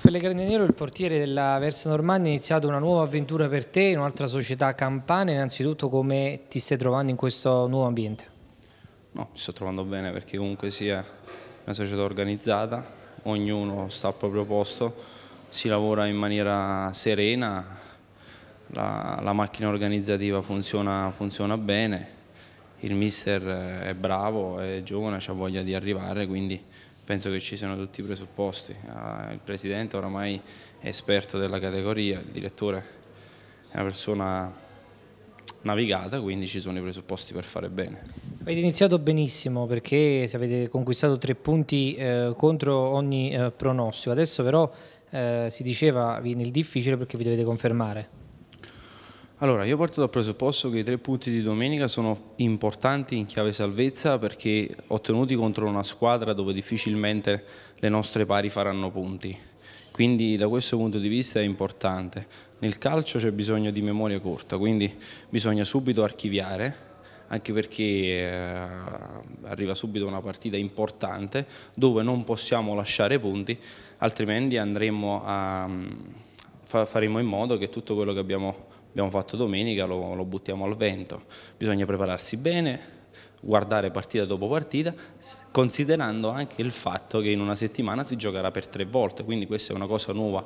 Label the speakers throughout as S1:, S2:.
S1: Pellegrino Nero, il portiere della Versa Normanni, ha iniziato una nuova avventura per te in un'altra società campana. Innanzitutto come ti stai trovando in questo nuovo ambiente? No, mi sto
S2: trovando bene perché comunque sia una società organizzata, ognuno sta al proprio posto, si lavora in maniera serena, la, la macchina organizzativa funziona, funziona, bene, il mister è bravo, è giovane, ha voglia di arrivare, quindi penso che ci siano tutti i presupposti. Ah, il presidente oramai è esperto della categoria, il direttore è una persona navigata, quindi ci sono i presupposti per fare bene.
S1: Avete iniziato benissimo perché avete conquistato tre punti eh, contro ogni eh, pronostico, adesso però eh, si diceva nel difficile perché vi dovete confermare.
S2: Allora, io parto dal presupposto che i tre punti di domenica sono importanti in chiave salvezza perché ottenuti contro una squadra dove difficilmente le nostre pari faranno punti. Quindi da questo punto di vista è importante. Nel calcio c'è bisogno di memoria corta, quindi bisogna subito archiviare, anche perché eh, arriva subito una partita importante dove non possiamo lasciare punti, altrimenti andremo a, mm, faremo in modo che tutto quello che abbiamo abbiamo fatto domenica lo, lo buttiamo al vento. Bisogna prepararsi bene, guardare partita dopo partita, considerando anche il fatto che in una settimana si giocherà per tre volte, quindi questa è una cosa nuova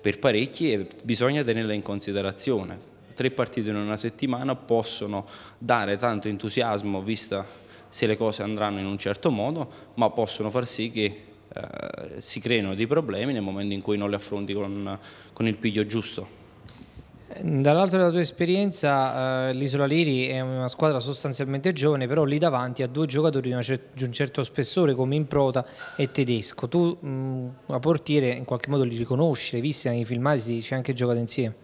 S2: per parecchi e bisogna tenerla in considerazione. Tre partite in una settimana possono dare tanto entusiasmo, vista se le cose andranno in un certo modo, ma possono far sì che eh, si creino dei problemi nel momento in cui non li affronti con, con il piglio giusto.
S1: Dall'altro della tua esperienza, eh, l'Isola Liri è una squadra sostanzialmente giovane, però lì davanti ha due giocatori di, cer di un certo spessore come Improta e Tedesco. Tu mh, mm, a portiere in qualche modo li riconosci, li hai visti nei filmati, ci hai anche giocato insieme?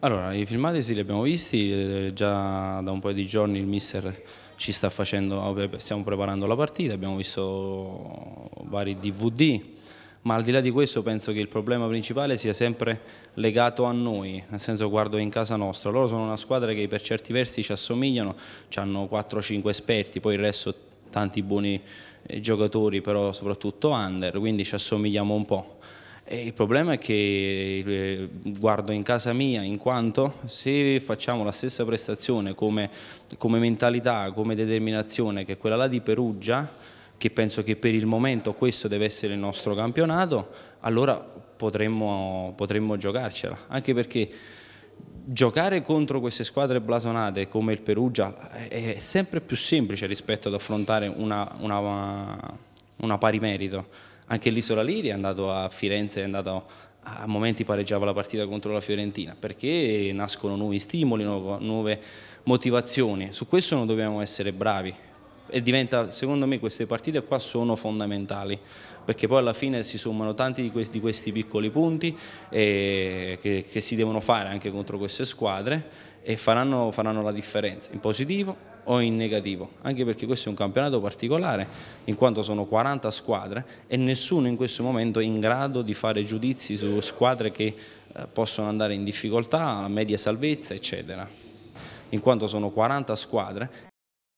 S2: Allora, i filmati sì, li abbiamo visti, eh, già da un paio di giorni il mister ci sta facendo, ah, stiamo preparando la partita, abbiamo visto vari DVD, ma al di là di questo penso che il problema principale sia sempre legato a noi, nel senso guardo in casa nostra, loro sono una squadra che per certi versi ci assomigliano, ci hanno 4-5 esperti, poi il resto tanti buoni eh, giocatori, però soprattutto under, quindi ci assomigliamo un po'. E il problema è che eh, guardo in casa mia in quanto se facciamo la stessa prestazione come, come mentalità, come determinazione che quella là di Perugia, che penso che per il momento questo deve essere il nostro campionato, allora potremmo, potremmo giocarcela, anche perché giocare contro queste squadre blasonate come il Perugia è sempre più semplice rispetto ad affrontare una, una, una pari merito. Anche l'Isola Liri è andato a Firenze, è andato a, momenti pareggiava la partita contro la Fiorentina, perché nascono nuovi stimoli, nuove motivazioni. Su questo non dobbiamo essere bravi, e diventa, secondo me queste partite qua sono fondamentali perché poi alla fine si sommano tanti di questi, di questi piccoli punti eh, che, che, si devono fare anche contro queste squadre e faranno, faranno la differenza in positivo o in negativo, anche perché questo è un campionato particolare in quanto sono 40 squadre e nessuno in questo momento è in grado di fare giudizi su squadre che eh, possono andare in difficoltà, a media salvezza eccetera in quanto sono 40 squadre